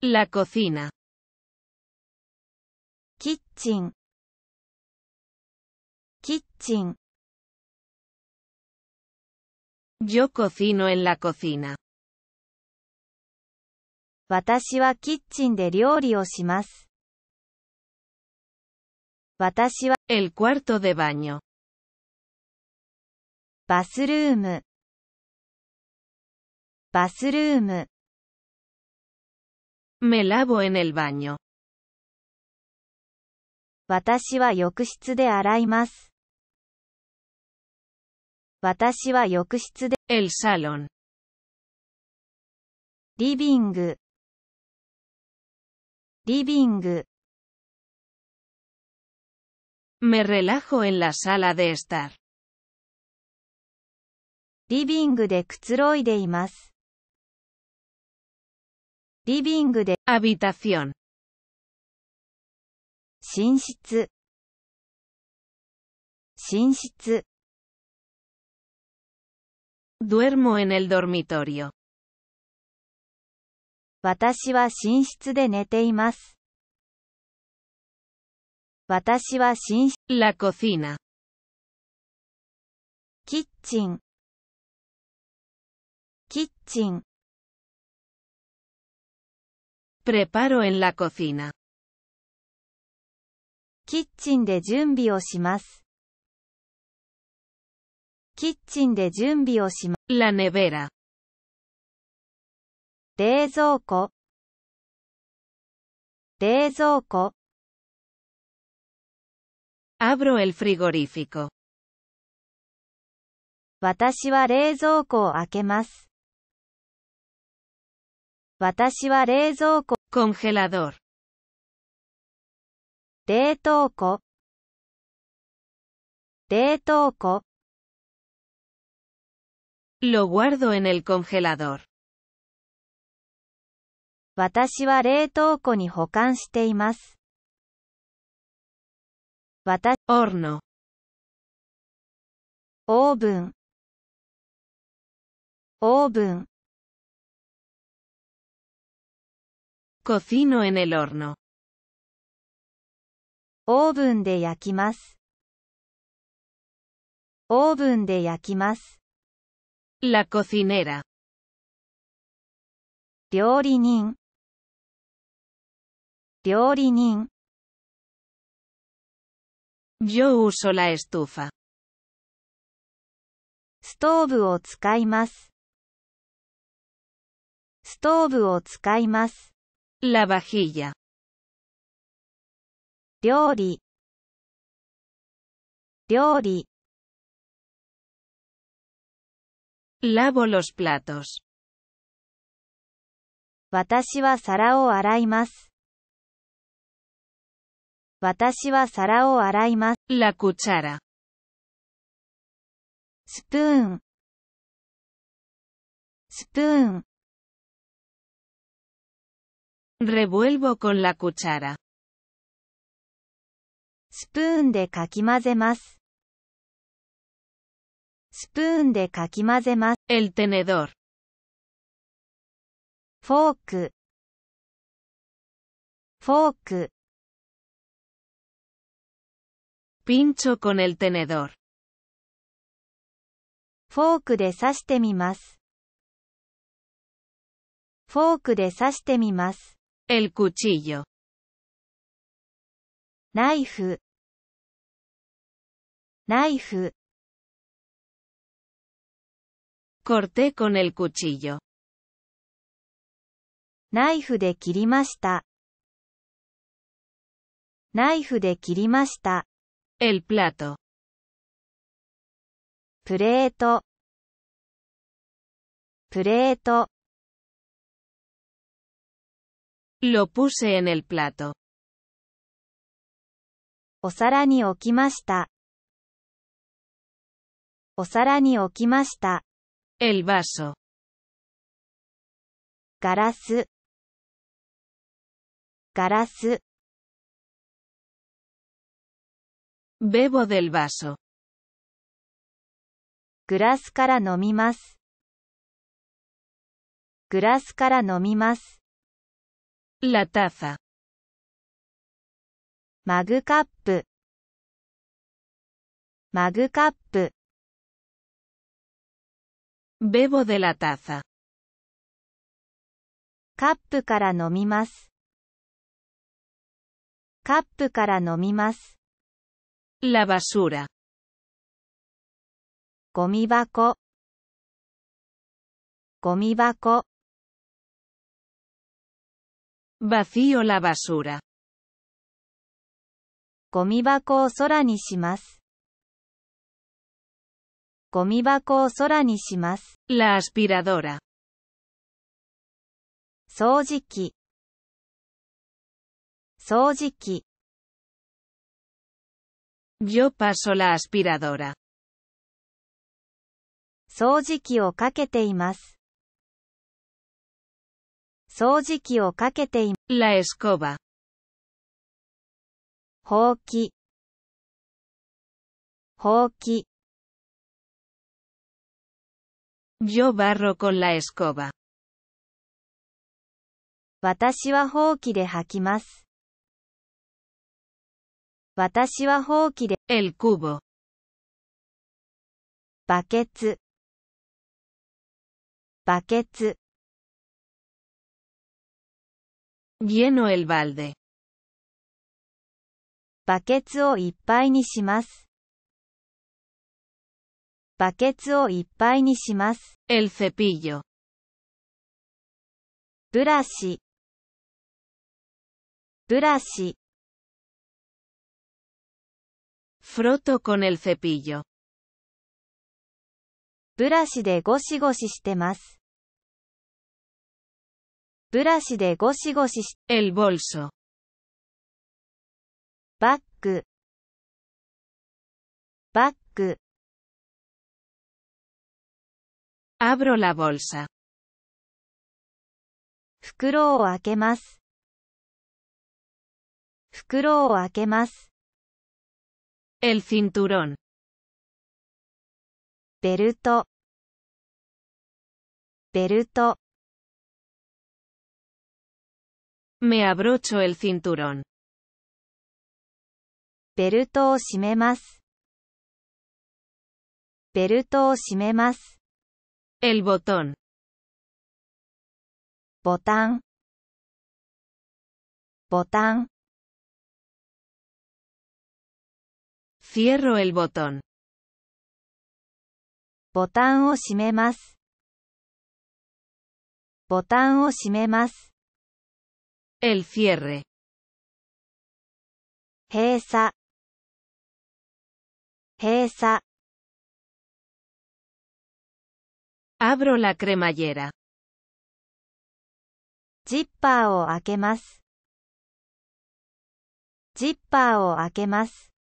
La cocina. Kitchen. Kitchen. Yo cocino en la cocina. 私はキッチンで料理をします。私は、el cuarto de baño。バスルーム。バスルーム。Me lavo en el baño. 私は浴室で洗います。私は浴室で、El salón. リビング、リビング。Me relajo en la sala de estar. リビングでくつろいでいます。リビングで、アビタシオン。寝室、寝室。duermo en el dormitorio。私は寝室で寝ています。私は寝室。la cocina。キッチン、キッチン。preparo en la cocina Kitchen de junbi o shimasu Kitchen de junbi o shimasu La nevera Reizouko Reizouko Abro el frigorífico Watashi wa reizouko o akemasu Watashi wa congelador. Te toco. Lo guardo en el congelador. Watashi wa reitouko ni hokan shite horno. Oven. Oven. Cocino en el horno. Oven de yakimas. Oven de yakimas. La cocinera. Ryorinin. Ryorinin. Yo uso la estufa. Stove o Stove o la vajilla. Teori. Lavo los platos. Watashi wa sara o araimasu. Watashi wa sara La cuchara. Spoon. Spoon. Revuelvo con la cuchara. Spoon de kakimazemas. Spoon de kakimazemas. El tenedor. Fork. Fork. Pincho con el tenedor. Fork de sashtemimas. Fork de sashtemimas. El cuchillo. Knife. Knife. Corté con el cuchillo. ナイフで切りました。ナイフで切りました。El plato. プレート。プレート。Lo puse en el plato. El vaso. Garasu. Garasu. Bebo del vaso. Glass cara nomimas. gras cara nomimas. La taza. マグカップマグカップ Bebo de la taza. カップから飲みます。カップから飲みます。La basura. ゴミ箱ゴミ箱 Vacío la basura. o sora ni shimasu. o sora ni La aspiradora. sojiqui Soujiki. Yo paso la aspiradora. sojiqui o kakete 掃除機をかけています。La escoba. ほうき、ほうき。Yo barro con la escoba. 私はほうきで履きます。私はほうきで、el cubo。バケツ、バケツ。Lleno el balde. バケツをいっぱいにします。バケツをいっぱいにします。El cepillo. ブラシ。ブラシ。Froto con el cepillo. ブラシでゴシゴシしてます。ブラシでゴシゴシし、e バッグ、バッグ。abro la b 袋を開けます。袋を開けます。el c i n t ベルト、ベルト。Me abrocho el cinturón. Belto o más. Belto o más. El botón. Botán. Botán. Cierro el botón. Botán o más. Botán o más. El cierre. Heisa. Heisa. Abro la cremallera. Zipper o akemasu. a o más.